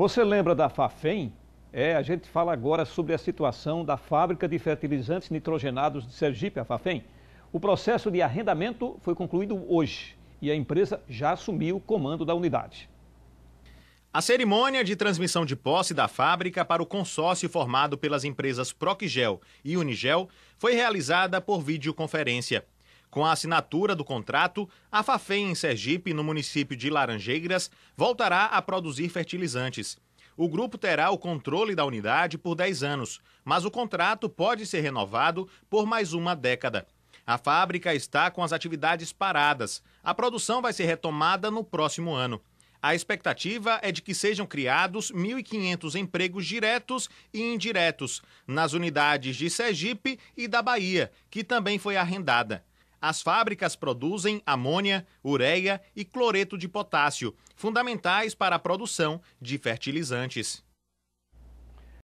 Você lembra da Fafem? É, a gente fala agora sobre a situação da fábrica de fertilizantes nitrogenados de Sergipe, a Fafem. O processo de arrendamento foi concluído hoje e a empresa já assumiu o comando da unidade. A cerimônia de transmissão de posse da fábrica para o consórcio formado pelas empresas Procgel e Unigel foi realizada por videoconferência. Com a assinatura do contrato, a Fafem em Sergipe, no município de Laranjeiras, voltará a produzir fertilizantes. O grupo terá o controle da unidade por 10 anos, mas o contrato pode ser renovado por mais uma década. A fábrica está com as atividades paradas. A produção vai ser retomada no próximo ano. A expectativa é de que sejam criados 1.500 empregos diretos e indiretos nas unidades de Sergipe e da Bahia, que também foi arrendada as fábricas produzem amônia, ureia e cloreto de potássio, fundamentais para a produção de fertilizantes.